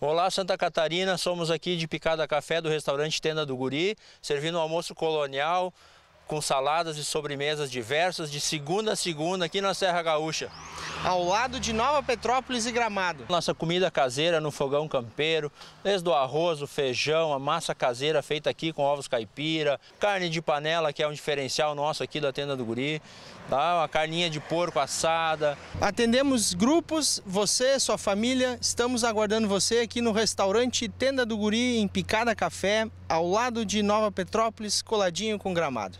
Olá, Santa Catarina. Somos aqui de Picada Café do restaurante Tenda do Guri, servindo um almoço colonial com saladas e sobremesas diversas de segunda a segunda aqui na Serra Gaúcha ao lado de Nova Petrópolis e Gramado. Nossa comida caseira no fogão campeiro, desde o arroz, o feijão, a massa caseira feita aqui com ovos caipira, carne de panela, que é um diferencial nosso aqui da Tenda do Guri, tá? uma carninha de porco assada. Atendemos grupos, você, sua família, estamos aguardando você aqui no restaurante Tenda do Guri, em Picada Café, ao lado de Nova Petrópolis, coladinho com Gramado.